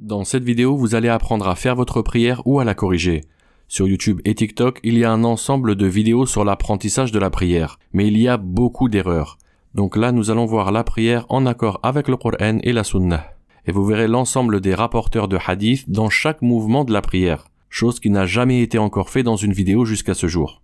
Dans cette vidéo, vous allez apprendre à faire votre prière ou à la corriger. Sur YouTube et TikTok, il y a un ensemble de vidéos sur l'apprentissage de la prière, mais il y a beaucoup d'erreurs. Donc là, nous allons voir la prière en accord avec le Coran et la Sunnah. Et vous verrez l'ensemble des rapporteurs de hadith dans chaque mouvement de la prière, chose qui n'a jamais été encore fait dans une vidéo jusqu'à ce jour.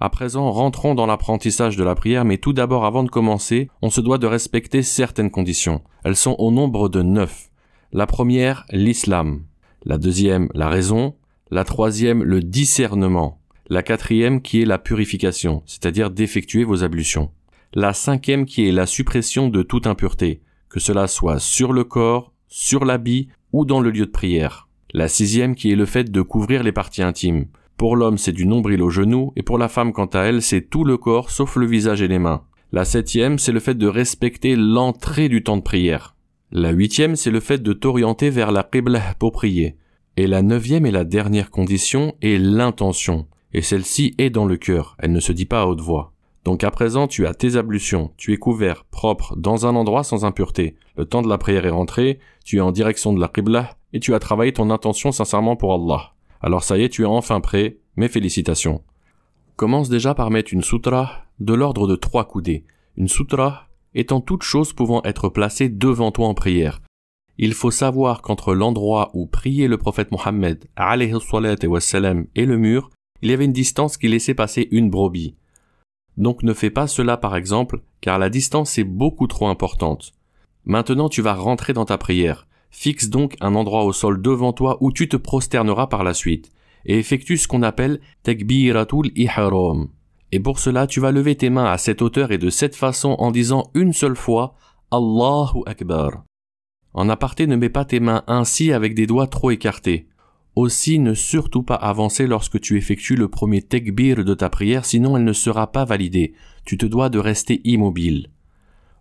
À présent, rentrons dans l'apprentissage de la prière, mais tout d'abord avant de commencer, on se doit de respecter certaines conditions. Elles sont au nombre de neuf. La première, l'islam. La deuxième, la raison. La troisième, le discernement. La quatrième qui est la purification, c'est-à-dire d'effectuer vos ablutions. La cinquième qui est la suppression de toute impureté, que cela soit sur le corps, sur l'habit ou dans le lieu de prière. La sixième qui est le fait de couvrir les parties intimes. Pour l'homme, c'est du nombril au genou, et pour la femme, quant à elle, c'est tout le corps sauf le visage et les mains. La septième, c'est le fait de respecter l'entrée du temps de prière. La huitième, c'est le fait de t'orienter vers la qibla pour prier. Et la neuvième et la dernière condition est l'intention. Et celle-ci est dans le cœur, elle ne se dit pas à haute voix. Donc à présent, tu as tes ablutions, tu es couvert, propre, dans un endroit sans impureté. Le temps de la prière est rentré, tu es en direction de la qibla et tu as travaillé ton intention sincèrement pour Allah. Alors ça y est, tu es enfin prêt, mes félicitations. Commence déjà par mettre une soutra de l'ordre de trois coudées. Une soutra, étant toute chose pouvant être placée devant toi en prière. Il faut savoir qu'entre l'endroit où priait le prophète Mohammed et le mur, il y avait une distance qui laissait passer une brebis. Donc ne fais pas cela par exemple, car la distance est beaucoup trop importante. Maintenant tu vas rentrer dans ta prière. Fixe donc un endroit au sol devant toi où tu te prosterneras par la suite, et effectue ce qu'on appelle Takbiratul Ihram. Et pour cela, tu vas lever tes mains à cette hauteur et de cette façon en disant une seule fois Allahu Akbar. En aparté, ne mets pas tes mains ainsi avec des doigts trop écartés. Aussi, ne surtout pas avancer lorsque tu effectues le premier tekbir de ta prière, sinon elle ne sera pas validée. Tu te dois de rester immobile.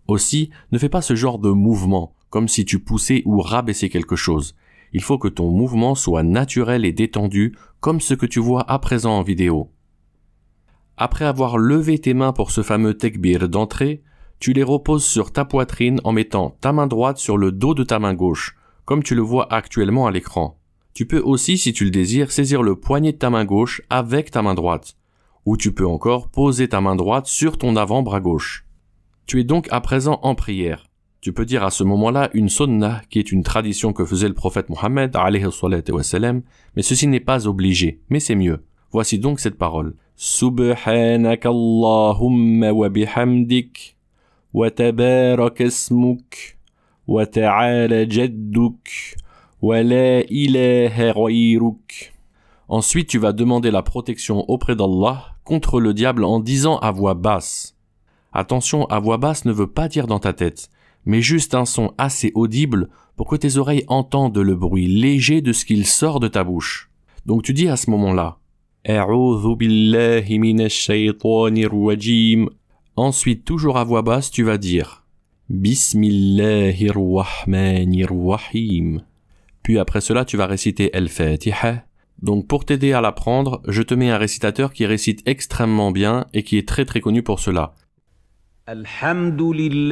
Aussi, ne fais pas ce genre de mouvement, comme si tu poussais ou rabaissais quelque chose. Il faut que ton mouvement soit naturel et détendu, comme ce que tu vois à présent en vidéo. Après avoir levé tes mains pour ce fameux tekbir d'entrée, tu les reposes sur ta poitrine en mettant ta main droite sur le dos de ta main gauche, comme tu le vois actuellement à l'écran. Tu peux aussi, si tu le désires, saisir le poignet de ta main gauche avec ta main droite, ou tu peux encore poser ta main droite sur ton avant-bras gauche. Tu es donc à présent en prière. Tu peux dire à ce moment-là une sonna, qui est une tradition que faisait le prophète Mohammed, mais ceci n'est pas obligé, mais c'est mieux. Voici donc cette parole. Ensuite, tu vas demander la protection auprès d'Allah contre le diable en disant à voix basse. Attention, à voix basse ne veut pas dire dans ta tête, mais juste un son assez audible pour que tes oreilles entendent le bruit léger de ce qu'il sort de ta bouche. Donc tu dis à ce moment-là, Ensuite, toujours à voix basse, tu vas dire Bismillahirrahmanirrahim. Puis après cela, tu vas réciter El-Fatiha. Donc pour t'aider à l'apprendre, je te mets un récitateur qui récite extrêmement bien et qui est très très connu pour cela. Rabbil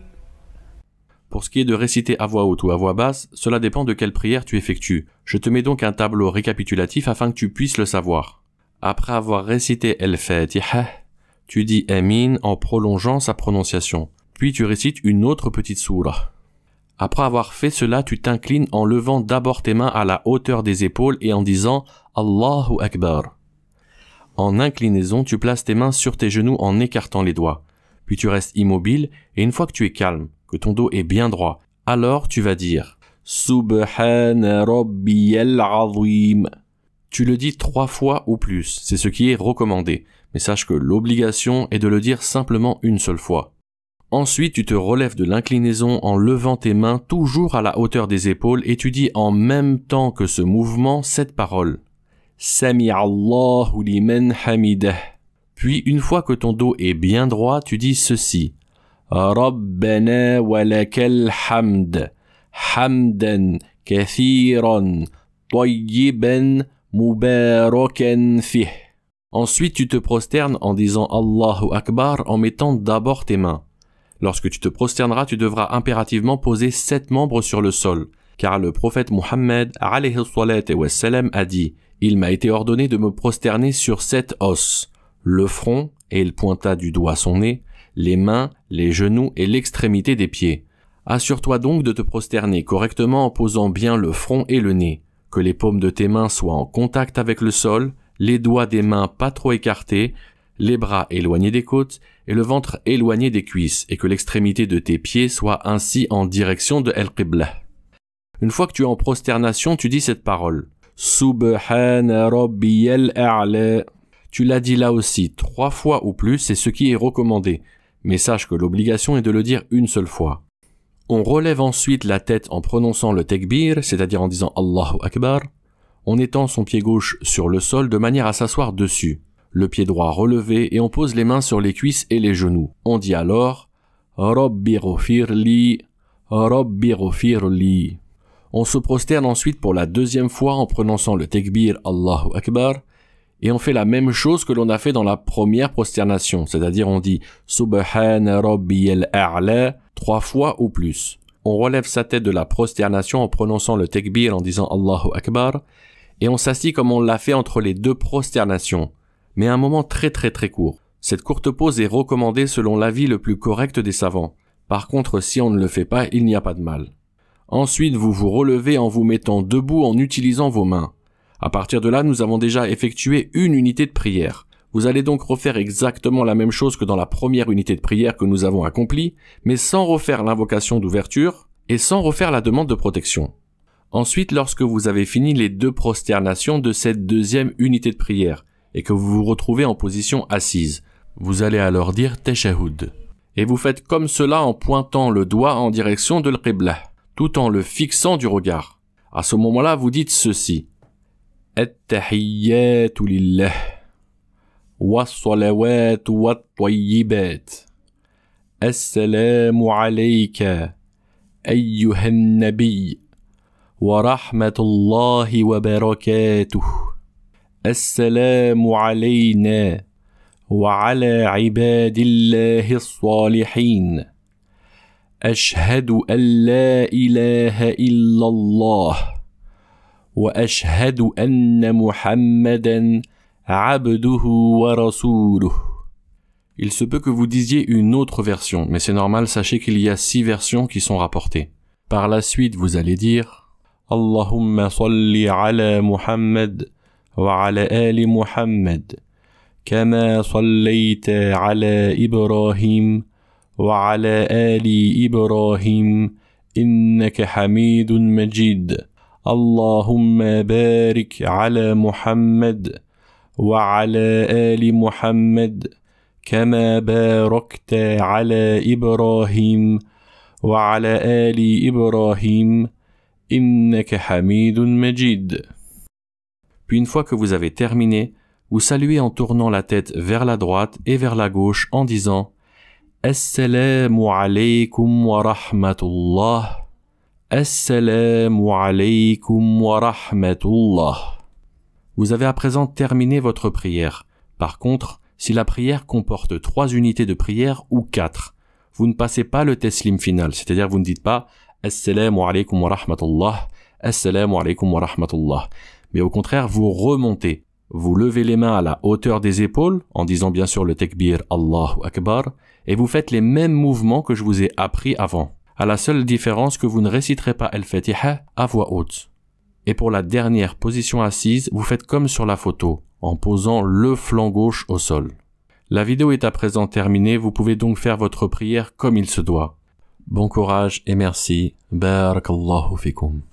Pour ce qui est de réciter à voix haute ou à voix basse, cela dépend de quelle prière tu effectues. Je te mets donc un tableau récapitulatif afin que tu puisses le savoir. Après avoir récité El Fatiha, tu dis Amin en prolongeant sa prononciation. Puis tu récites une autre petite sourate. Après avoir fait cela, tu t'inclines en levant d'abord tes mains à la hauteur des épaules et en disant Allahu Akbar. En inclinaison, tu places tes mains sur tes genoux en écartant les doigts. Puis tu restes immobile et une fois que tu es calme, que ton dos est bien droit. Alors tu vas dire Subhan Rabbiyal Azim. Tu le dis trois fois ou plus, c'est ce qui est recommandé, mais sache que l'obligation est de le dire simplement une seule fois. Ensuite, tu te relèves de l'inclinaison en levant tes mains toujours à la hauteur des épaules et tu dis en même temps que ce mouvement cette parole. Puis une fois que ton dos est bien droit, tu dis ceci. Ensuite, tu te prosternes en disant Allahu Akbar en mettant d'abord tes mains. Lorsque tu te prosterneras, tu devras impérativement poser sept membres sur le sol, car le prophète Mohammed a dit Il m'a été ordonné de me prosterner sur sept os, le front, et il pointa du doigt son nez, les mains, les genoux et l'extrémité des pieds. Assure-toi donc de te prosterner correctement en posant bien le front et le nez, que les paumes de tes mains soient en contact avec le sol, les doigts des mains pas trop écartés, les bras éloignés des côtes et le ventre éloigné des cuisses, et que l'extrémité de tes pieds soit ainsi en direction de El Qibla. Une fois que tu es en prosternation, tu dis cette parole. Tu l'as dit là aussi trois fois ou plus, c'est ce qui est recommandé mais sache que l'obligation est de le dire une seule fois. On relève ensuite la tête en prononçant le tekbir, c'est-à-dire en disant Allahu Akbar, on étend son pied gauche sur le sol de manière à s'asseoir dessus, le pied droit relevé et on pose les mains sur les cuisses et les genoux. On dit alors Rabbi rufirli, Rabbi On se prosterne ensuite pour la deuxième fois en prononçant le tekbir Allahu Akbar et on fait la même chose que l'on a fait dans la première prosternation, c'est-à-dire on dit Subhan Rabbiyal A'la trois fois ou plus. On relève sa tête de la prosternation en prononçant le tekbir en disant Allahu Akbar et on s'assit comme on l'a fait entre les deux prosternations, mais un moment très très très court. Cette courte pause est recommandée selon l'avis le plus correct des savants. Par contre, si on ne le fait pas, il n'y a pas de mal. Ensuite, vous vous relevez en vous mettant debout en utilisant vos mains. À partir de là, nous avons déjà effectué une unité de prière. Vous allez donc refaire exactement la même chose que dans la première unité de prière que nous avons accomplie, mais sans refaire l'invocation d'ouverture et sans refaire la demande de protection. Ensuite, lorsque vous avez fini les deux prosternations de cette deuxième unité de prière et que vous vous retrouvez en position assise, vous allez alors dire Teshahud. Et vous faites comme cela en pointant le doigt en direction de l'Qibla, tout en le fixant du regard. À ce moment-là, vous dites ceci. التحيات لله والصلوات والطيبات السلام عليك ايها النبي ورحمه الله وبركاته السلام علينا وعلى عباد الله الصالحين اشهد ان لا اله الا الله واشهد ان محمدا عبده ورسوله Il se peut que vous disiez une autre version, mais c'est normal, sachez qu'il y a six versions qui sont rapportées. Par la suite, vous allez dire Allahumma salli ala Muhammad wa ala ali Muhammad, kama sallayta ala Ibrahim wa ala ali Ibrahim, innaka hamidun majid. اللهم بارك على محمد وعلى ال محمد كما باركت على ابراهيم وعلى ال ابراهيم انك حميد مجيد Puis une fois que vous avez terminé, vous saluez en tournant la tête vers la droite et vers la gauche en disant Assalamu alaikum wa rahmatullah Assalamu wa Vous avez à présent terminé votre prière. Par contre, si la prière comporte trois unités de prière ou quatre, vous ne passez pas le teslim final, c'est-à-dire vous ne dites pas Assalamu alaykum wa rahmatullah, Assalamu alaykum wa rahmatullah. Mais au contraire, vous remontez. Vous levez les mains à la hauteur des épaules, en disant bien sûr le tekbir Allahu Akbar, et vous faites les mêmes mouvements que je vous ai appris avant à la seule différence que vous ne réciterez pas El Fatiha à voix haute. Et pour la dernière position assise, vous faites comme sur la photo, en posant le flanc gauche au sol. La vidéo est à présent terminée, vous pouvez donc faire votre prière comme il se doit. Bon courage et merci. Barakallahu fikum.